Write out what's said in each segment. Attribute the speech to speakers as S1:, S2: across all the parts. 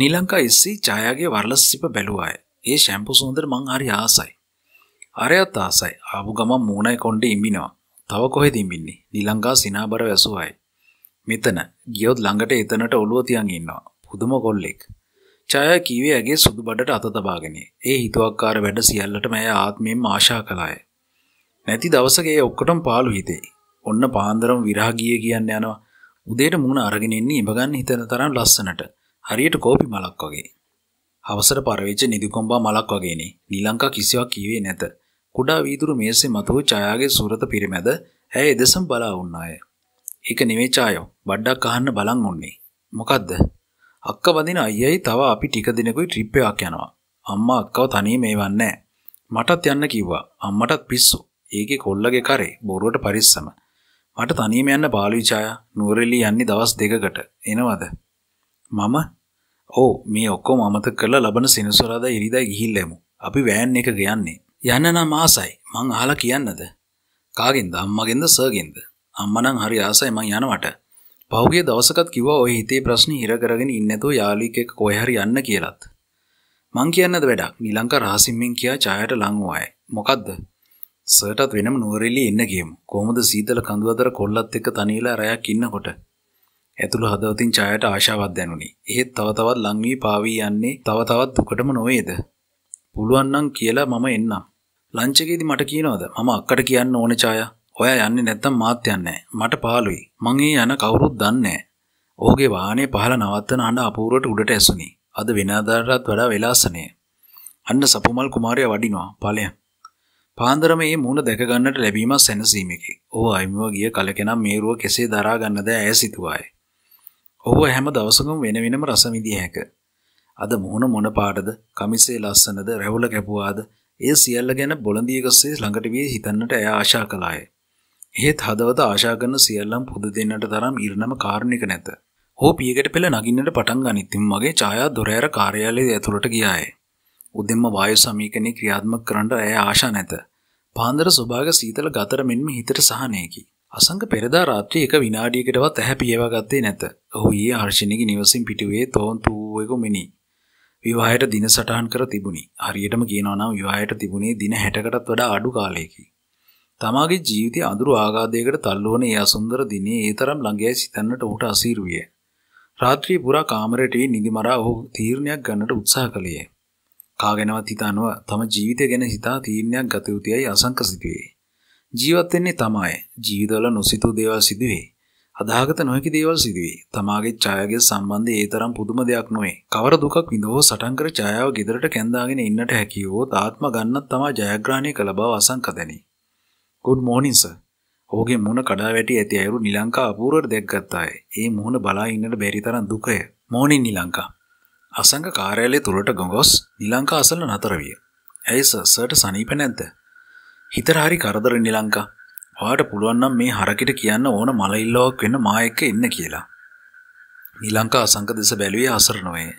S1: නිලංකා එස්සී ජායාගේ වර්ලස්සිප බැලුවාය. ඒ shampoo සුන්දර මං හරි ආසයි. අරයත් ආසයි. ආපු ගමන් මූණයි කොණ්ඩේ ඉඹිනවා. තව කොහෙද ඉඹින්නේ? නිලංකා සිනාබර වැසුවායි. මෙතන ගියොත් ළඟට එතනට ඔළුව තියන් ඉන්නවා. පුදුම කොල්ලෙක්. ඡායා කීවේ ඇගේ සුදු බඩට අත තබාගෙන. ඒ හිතුවක්කාර වැඩ සියල්ලටම ඇය ආත්මයෙන්ම ආශා කළාය. නැති දවසක ඒ ඔක්කොටම පාළු හිතේ. ඔන්න පාන්දරම විරහ ගියේ කියන්න යනවා. උදේට මුණ අරගෙන ඉන්නේ ඉඹ ගන්න හිතන තරම් ලස්සනට. හරියට කෝපි මලක් වගේ. හවසට පරවෙච්ච නිදුකොම්බා මලක් වගේනේ නිලංකා කිසිවක් කීවේ නැත. කුඩා වීදුරු මේසේ මතුව ඡායාගේ සූරත පිරිමැද ඇය එදෙසම බලා වුණාය. ඒක නෙමෙයි ඡායෝ. බඩක් අහන්න බලන් උන්නේ. මොකද්ද? අක්ක වදින අයියයි තව අපි ටික දිනකුයි ට්‍රිප් එකක් යනවා. අම්මා අක්කව තනියම ඒවන්නේ මටත් යන්න කිව්වා. අම්මටත් පිස්සු. ඒකේ කොල්ලගේ කරේ බොරුවට පරිස්සම. මට තනියම යන්න බාලුයි ඡායා. නුවරඑළිය යන්නේ දවස් දෙකකට. එනවද? මම ඕ මේ ඔක්කොම අමතක කරලා ලබන සෙනසුරාදා ඉරිදා ගිහිල්ලෙමු. අපි වෑන් එක ගයන්නේ. යන්න නම් ආසයි. මං අහලා කියන්නද? කාගෙන්ද? අම්මගෙන්ද සර්ගෙන්ද? අම්මා නම් හරි ආසයි මං යනවට. පහුගිය දවසකත් කිව්වා ඔය හිතේ ප්‍රශ්නේ හිර කරගෙන ඉන්නේ නැතුව යාළුවෙක් එක්ක කොහේ හරි යන්න කියලාත්. මං කියන්නද වැඩක්. නිලංක රහසින්මින් කියා ඡායට ලං වුවායි. මොකද්ද? සර්ටත් වෙනම නුවරෙලි ඉන්න ගියමු. කොහොමද සීතල කඳු අතර කොල්ලත් එක්ක තනියලා රැයක් ඉන්නකොට. ඇතුළු හදවතින් ඡායට ආශාවක් දැනුනි. එහෙත් තව තවත් ලං වී පාවී යන්නේ තව තවත් දුකටම නොවේද? පුළුවන් නම් කියලා මම එන්නම්. ලන්ච් එකේදී මට කියනවාද මම අක්කට කියන්න ඕනේ ඡායා. ඔයා යන්නේ නැත්තම් මාත් යන්නේ මට පාළුයි. මං යන කවුරුත් දන්නේ ඕගේ වාහනේ පහළ නවත්තන හඬ අපූර්වට උඩට ඇසුනි. අද වෙනදාටත් වඩා වෙලාසනේ. අන්න සපුමල් කුමාරයා වඩිනවා ඵලයන්. පාන්දර මේ මූණ දැක ගන්නට ලැබීම සැනසීමකි. ඕ අයිමුව ගිය කලකෙනම් මේරුව කෙසේ දරා ගන්නද ඇය සිතුවායේ. ඔහුව හැම දවසකම වෙන වෙනම රස විඳිය හැක. අද මුහුණ මොන පාටද, කමිසේ ලස්සනද, රැවුල කැපුවාද, ඒ සියල්ල ගැන බොළඳියකසේ ළඟට වී හිතන්නට එය ආශා කළාය. එහෙත් හදවත ආශා කරන සියල්ලම පුද දෙන්නට තරම් ඉරණම කාරණික නැත. හෝ පියකට පෙළ නගින්නට පටන් ගනිත්තිම් මගේ ඡායා දොරෑර කාර්යාලයේ ඇතුළට ගියාය. උදෙන්ම වායු සමීකරණේ ක්‍රියාත්මක කරන්නට එය ආශා නැත. පාන්දර ස්වභාවික සීතල ගතර මෙන්ම හිතට සහනයකි. අසංග පෙරදා රාත්‍රී එක විනාඩියකටවත් ඇහැ පියවගත්තේ නැත. ඔහු ඊයේ හර්ෂණියගේ නිවසින් පිටුවේ තෝන්තුවක මෙනි. විවාහයට දින සටහන් කර තිබුණි. හරියටම කියනවා නම් විවාහයට තිබුණේ දින 60කටත් වඩා අඩු කාලයකි. තමාගේ ජීවිතයේ අඳුරු ආගාධයකට තල්ලු වන ඒ අසුන්දර දිනේ ඒ තරම් ළඟයි සිතන්නට ඌට අසීරු විය. රාත්‍රියේ පුරා කාමරයට වී නිදිමරා ඔහු තීරණයක් ගන්නට උත්සාහ කළේ. කාගෙනවත් හිතනව තම ජීවිතය ගැන හිතා තීරණයක් ගත යුතුයයි අසංක සිටුවේ. ජීවත් වෙන්නේ තමයි. ජීවිතවල නොසිතූ දේවල් සිදුවේ. අදාගත නොහැකි දේවල් සිදුවේ. තමාගේ ඡායාගේ සම්බන්ධය ඒ තරම් පුදුම දෙයක් නොවේ. කවර දුකක් විඳවෝ සටන් කර ඡායාව ගෙදරට කැඳාගෙන ඉන්නට හැකියෝ තාත්ම ගන්නත් තමා ජයග්‍රහණය කළ බව අසංක දැනේ. good morning sir. ඔහුගේ මුණ කඩා වැටි ඇති අයුරු නිලංකා අපූර්වට දැක්ගත්තාය. ඒ මුහුණ බලා ඉන්නට බැරි තරම් දුකය. morning නිලංකා. අසංක කාර්යාලය තුලට ගොස් නිලංකා අසල නතර විය. ඇයි සර් සර්ට සනීප නැද්ද? හිතර හරි කරදර නිලංකා හට පුළුවන්නම් මේ හරකිට කියන්න ඕන මලඉල්ලවක් වෙන්න මායක්ක එන්න කියලා. නිලංකා අසංක දෙස බැලුවේ අසරනොවේ.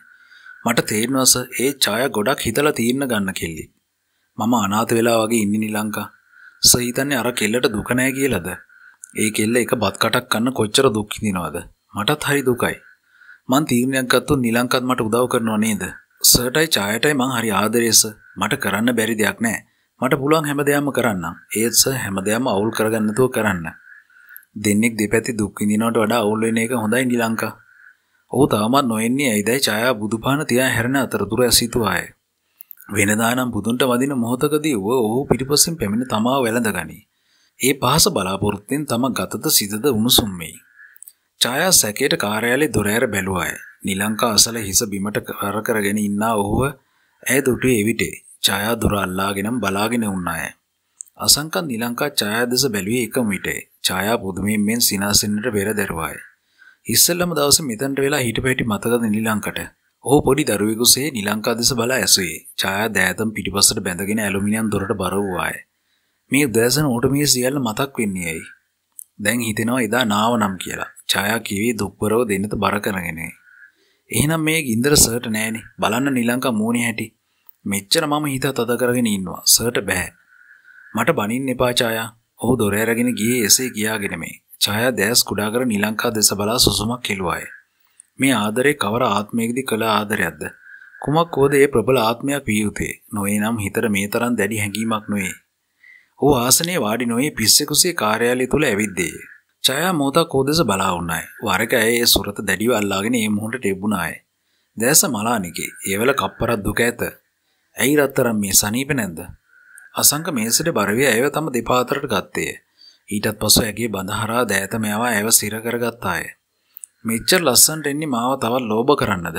S1: මට තේරනවස ඒ ඡාය ගොඩක් හිතලා තීරණ ගන්න කෙල්ලි. මම අනාථ වෙලා වගේ ඉන්නේ නිලංකා. සහිතන්නේ අර කෙල්ලට දුක නෑ කියලාද? ඒ කෙල්ල එක බත් කටක් කන්න කොච්චර දුක් විඳිනවද? මටත් හරි දුකයි. මං තීරණයක් ගත්තොත් නිලංකත් මට උදව් කරනව නේද? සර්ටයි ඡායටයි මං හරි ආදරේස. මට කරන්න බැරි දෙයක් නෑ. මට පුළුවන් හැම දෙයක්ම කරන්න. ඒත් සර් හැම දෙයක්ම අවුල් කරගන්න නැතුව කරන්න. දෙන්නෙක් දෙපැති දුක් විඳිනවට වඩා අවුල් වෙන එක හොඳයි නිලංකා. ඔහු තාමත් නොඑන්නේ ඇයිදයි ඡායා බුදුපාන තියා හැරෙන අතරතුර ඇසිතුවාය. වෙනදානම් බුදුන්ට වදින මොහොතකදී ව ඔහු පිටිපස්සෙන් පැමිණ තමා වැළඳගනි. ඒ පහස බලාපොරොත්තුෙන් තම ගතත සිතද උණුසුම් වෙයි. ඡායා සැකයට කාර්යාලයේ දොර ඇර බැලුවාය. නිලංකා අසල හිස බිමට කර කරගෙන ඉන්නා ඔහුව ඇය දුටුවේ එවිටේ. ඡායාදුර අල්ලාගෙනම බලාගෙන වුණාය. අසංකන් නිලංකා ඡායා දෙස බැලුවේ එකම විටේ. ඡායා පුදුමයෙන් මෙන් සිනාසෙන්නට බෙර දැරුවාය. ඉස්සෙල්ලම දවසේ මෙතනට වෙලා හිටපැටි මතකද නිලංකට. ඔහු පොඩි දරුවෙකුසේ නිලංකා දෙස බලා ඇසුවේ. ඡායා දෑතම් පිටිපස්සට බැඳගෙන ඇලුමිනියම් දොරට බර වූවාය. මේ උදෑසන ඌට මේ සියල්ල මතක් වෙන්නේ ඇයි? දැන් හිතෙනවා එදා නාව නම් කියලා. ඡායා කිවි දුක්වරව දෙන්නත බර කරගෙන. එහෙනම් මේ ගින්දර සර්ට නෑනේ. බලන්න නිලංකා මූණේ හැටි. මෙච්චර මම හිත තද කරගෙන ඉන්නවා සර්ට බෑ. මට බනින්න එපා ඡායා. ඔහු දොර ඇරගෙන ගියේ එසේ කියාගෙන මේ. ඡායා දැස් කුඩා කර නිලංකා දෙස බලා සුසුමක් කෙළුවාය. මේ ආදරේ කවර ආත්මයකදී කළ ආදරයක්ද? කුමක් හෝද ඒ ප්‍රබල ආත්මයක් විය යුත්තේ? නොවේ නම් හිතට මේ තරම් දැඩි හැඟීමක් නොවේ. ඔහු ආසනයේ වාඩි නොවේ පිස්සෙකුසේ කාර්යාලය තුල ඇවිද්දේ. ඡායා මොහොතක් ඕදෙස බලා වුණාය. වරක ඇය ඒ සුරත දැඩිව අල්ලාගෙන ඒ මොහොතට එබුණාය. දැස මලානිකේ. ඒවල කප්පරක් දුක ඇත. ඇයි රත්තරන් මේ සනීප නැද්ද? අසංක මේසෙට බරවිය ඇයව තම දෙපාතරට ගත්තේය. ඊටත් පසු ඇගේ බඳහරා දෑත මෙවා ඇයව සිර කරගත්තාය. මෙච්චර ලස්සන්ට එන්නේ මාව තවත් ලෝභ කරන්නද?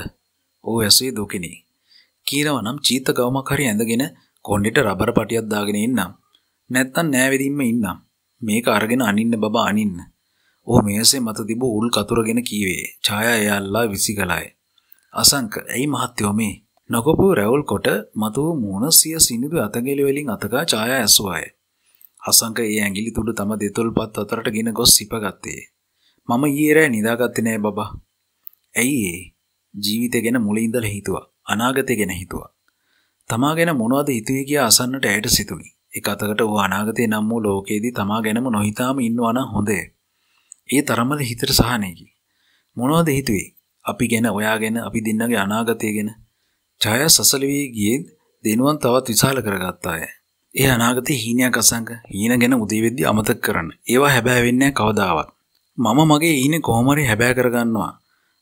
S1: ඌ ඇසී දුකිනි. කීරවනම් චීත ගවමක් හරි ඇඳගෙන කොණ්ඩෙට රබර් පටියක් දාගෙන ඉන්නම්. නැත්තම් නෑවෙදින්ම ඉන්නම්. මේක අරගෙන අනින්න බබා අනින්න. ඔහු මේසේ මත තිබූ උල් කතුරගෙන කීවේ. ඡායා එයාල්ලා විසිකලයි. අසංක ඇයි මහත්තයෝ මේ? නගපු රැවුල් කොට මතුව මූුණ සිය සිනිදු අතගෙලිවෙලින් අතකා ඡාය ඇසුවාය. හසංක ඒ ඇඟිලි තුඩු තම දෙතුල් පත් අතරට ගෙන ගොස් සිපගත්තේ. මම ඊයේරෑ නිදාගත්තේ නෑ බබා. ඇයි ඒ? ජීවිතය ගැන මුලින්දලා හිතුවා. අනාගතය ගැන හිතුවා. තමා ගැන මොනවද හිතුවේ කියලා අසන්නට ඇයට සිතුනි. එක අතකට ඌ අනාගතේ නම් වූ ලෝකයේදී තමා ගැනම නොහිතාම ඉන්නවා නම් හොඳය. ඒ තරමද හිතට සහනයකි. මොනවද හිතුවේ? අපි ගැන, ඔයා ගැන, අපි දෙන්නගේ අනාගතය ගැන ඡායා සසල වී ගියේ දෙනුවන් තවත් විශාල කරගත්තාය. ඒ අනාගතේ හීනයක් අසංග හීන ගැන උදේ වෙද්දී අමතක කරන්න. ඒවා හැබෑ වෙන්නේ කවදාවත්. මම මගේ හීනේ කොහොම හරි හැබෑ කරගන්නවා.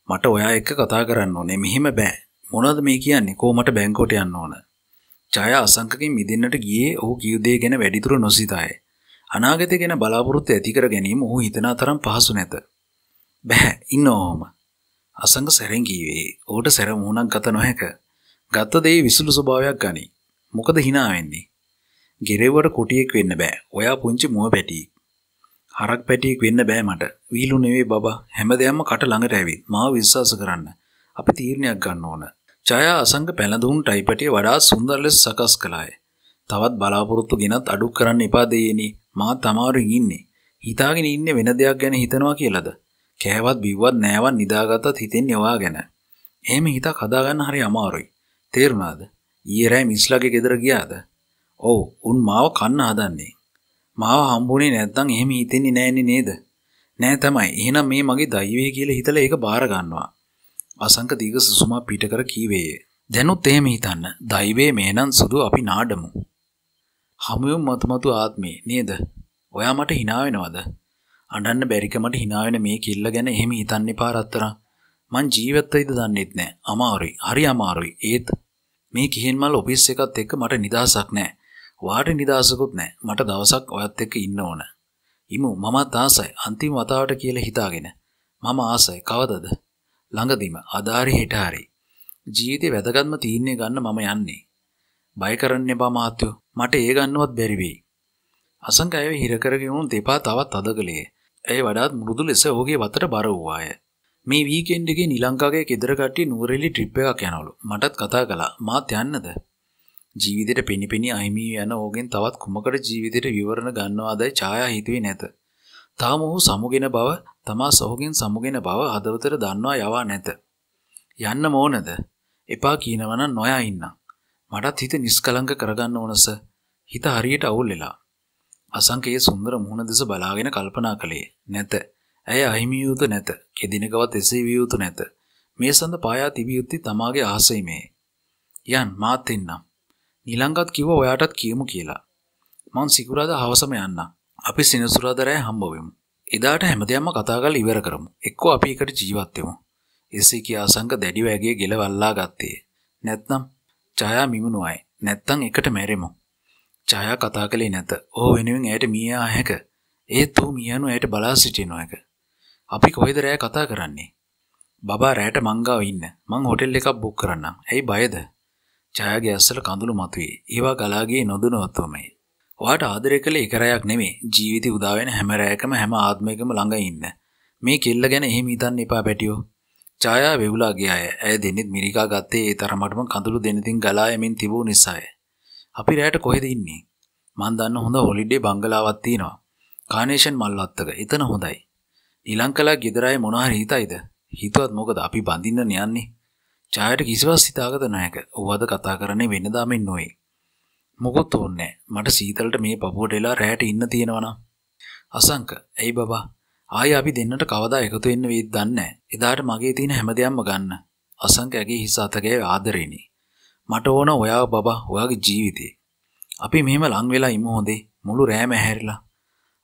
S1: මට ඔයා එක්ක කතා කරන්න ඕනේ. මෙහෙම බෑ. මොනවද මේ කියන්නේ? කොහොමට බැංකුවට යන්න ඕන? ඡායා අසංකකින් මිදෙන්නට ගියේ ඔහු කිව් දේ ගැන වැඩිදුර නොසිතාය. අනාගතය ගැන බලාපොරොත්තු ඇති කර ගැනීම ඔහු හිතනා තරම් පහසු නැත. බෑ ඉන්න ඕම. අසංග සැරෙන් කීවේ. ඔහුට සැර මුණක් ගත නොහැක. ගත්ත දේ විසුළු ස්වභාවයක් ගනී. මොකද hina වෙන්නේ? ගෙරෙව්වට කොටියෙක් වෙන්න බෑ. ඔයා පුංචි මුව පැටියෙක්. හරක් පැටියෙක් වෙන්න බෑ මට. වීලු නෙවෙයි බබා. හැමදේම කට ළඟට ඇවිත් මාව විශ්වාස කරන්න. අපි තීරණයක් ගන්න ඕන. ඡායා අසංග පැලඳුම් ටයිපටිය වඩා සුන්දර ලෙස සකස් කළාය. තවත් බලාපොරොත්තු ගෙනත් අඩු කරන්න එපා දෙයනේ. මා තමාරුන් ඉන්නේ. හිතාගෙන ඉන්නේ වෙන දෙයක් ගැන හිතනවා කියලාද? කෑවත් බිව්වත් නෑවත් නිදාගත්තත් හිතෙන් යවා ගැන. එහෙම හිතක් හදාගන්න හරි අමාරුයි. තේරුණාද ඊ රෑ මිස්ලාගේ ගෙදර ගියාද ඔවු උන් මාව කන්න හදන්නේ මාව හම්බුනේ නැත්තං එහෙම හිතෙන්නේ නෑනෙ නේද නෑ තමයි එහෙනම් මේ මගේ දයිවේ කියල හිතල ඒක බාරගන්නවා අසංක දීග සුසුමා පිට කර කීවේය දැනුත් එහෙම හිතන්න දයිවේ මේනන් සුදු අපි නාඩමු හමුයුම් මතුමතු ආත්මේ නේද ඔයා මට හිනාවෙනවද අඩන්න බැරිකමට හිනාවෙන මේ කිල්ල ගැන එහෙම හිතන්නේ පාරත්තර මං ජීවත්තයිද දන්නෙත් නෑ අමාරුයි හරි අමාරුයි ඒත් මේ කිහෙන්මල් ඔෆිස් එකත් එක්ක මට නිදහසක් නෑ. වාට නිදහසකුත් නෑ. මට දවසක් ඔයත් එක්ක ඉන්න ඕන. ඉමු මමත් ආසයි අන්තිම වතාවට කියලා හිතාගෙන. මම ආසයි කවදද? ළඟදීම අදාරි හෙට හරි. ජීවිතේ වැදගත්ම තීරණය ගන්න මම යන්නේ. බය කරන්න එපා මහත්තයෝ. මට ඒ ගන්නවත් බැරි වෙයි. අසංකයව හිර කරගෙන උන් දෙපා තවත් අදගලයේ. ඇය වඩාත් මෘදු ලෙස ඔහුගේ වතට බර වූවාය. මේ වීකෙන්ඩ් එකේ නිලංකාගේ ගෙදර කට්ටිය නුවරෙලි ට්‍රිප් එකක් යනවලු. මටත් කතා කළා. මාත් යන්නද? ජීවිතේට පෙනිපෙනී අයිමි යන ඕගෙන් තවත් කුමකට ජීවිතේට විවරණ ගන්නවාදයි ඡායා හිතුවේ නැත. තාම ඔහු සමුගෙන බව, තමා සහෝගෙන් සමුගෙන බව හදවතට දන්නවා යවා නැත. යන්න ඕනද? එපා කියනවනම් නොයා ඉන්නම්. මටත් හිත නිස්කලංක කරගන්න ඕනස. හිත හරියට අවුල් වෙලා. අසංකේ සුන්දර මුහුණ දෙස බලාගෙන කල්පනා කළේ. නැත. ඇය අහිමියයුතු නැත එදිනකවත් එසේ වියයුතු නැත මේ සඳ පායා තිබියුත්ති තමාගේ ආසයි මේ යන් මාත් එන්නම් නිලංගත් කිව ඔයාටත් කියමු කියලා මං සිකුරාද හවසම යන්න අපි සිනසුරාදරය හම්බවෙමු එදාට හැමදයම කතාගල් ඉවර කරමු එක්කෝ අපි එකට ජීවත්වෙමු එසේ කියා සංක දැඩිවැගේ ගෙලවල්ලා ගත්තේ නැත්නම් ජයා මිමුණුවයි නැත්තං එකට මැරෙමු ජයා කතා කළේ නැත ඕ වෙනුවෙන් ඇයට මියයා හැක ඒත් ඔහු මියනු ඇයට බලා සිටිනො එක අපි කොහෙද රෑ කතා කරන්නේ? බබා රෑට මංගාව ඉන්න. මං හොටෙල් එකක් බුක් කරන්නම්. ඇයි බයද? ජයාගේ ඇස්වල කඳුළු මතුවේ. ඒවා ගලාගේ නොදුනවත්වමයි. ඔයාට ආදරය කළේ එක රැයක් නෙමෙයි. ජීවිතේ උදා වෙන හැම රැයකම හැම ආත්මයකම ළඟ ඉන්න. මේ කෙල්ල ගැන එහෙම හිතන්න එපා පැටියෝ. ඡායා වෙවුලා ගියාය. ඇය දෙන්නෙත් මිරිකා ගත්තේ ඒ තරමටම කඳුළු දෙනෙතින් ගලා යමින් තිබූ නිසාය. අපි රැයට කොහෙද ඉන්නේ? මං දන්න හොඳ හොලිඩේ බංගලාවක් තියෙනවා. කානේෂන් මල්වත්තක. එතන හොඳයි. ඊලංකලා ගෙදරයි මොනහරි හිතයිද හිතුවත් මොකද අපි බඳින්න යන්නේ චායට කිසිවක් සිතාගත නෑක ඔවද කතා කරන්නේ වෙනදාමෙන් නොයි මොකොත් ඕන්නෑ මට සීතලට මේ පපුුවට එලා රෑට ඉන්න තියෙනවනම් අසංක ඇයි බබා ආය අපි දෙන්නට කවදා එකතු එන්න වීත් දන්න එදාට මගේ තියෙන හැම දෙයක්ම ගන්න අසංක ඇගේ හිස අතගේ ආදරෙනි මට ඕන ඔයා බබා ඔයාගේ ජීවිතේ අපි මෙහෙම ලං වෙලා ඉමු හොඳේ මුළු රෑම ඇහැරිලා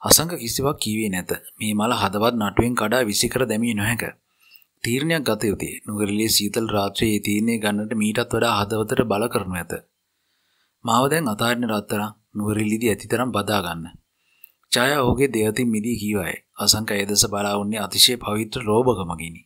S1: අසංක කිසිවක් කීවේ නැත. මේ මල හදවත් නටුවෙන් කඩා විසිකර දැමිය නොහැක. තීරණයක් ගත යුතුය. නුගරළේ සීතල රාත්‍රියේ තීරණය ගන්නට මීටත් වඩා හදවතට බල කරනු ඇත. මාව දැන් අතාරින රත්තරන් නුවරළේදී ඇතිතරම් බදා ගන්න. ඡායා ඔහුගේ දෙයතින් මිදී කීවාය. අසංක ඒ දෙස බලා උන්නේ අතිශය පවිත්‍ර රෝබකමකිනි.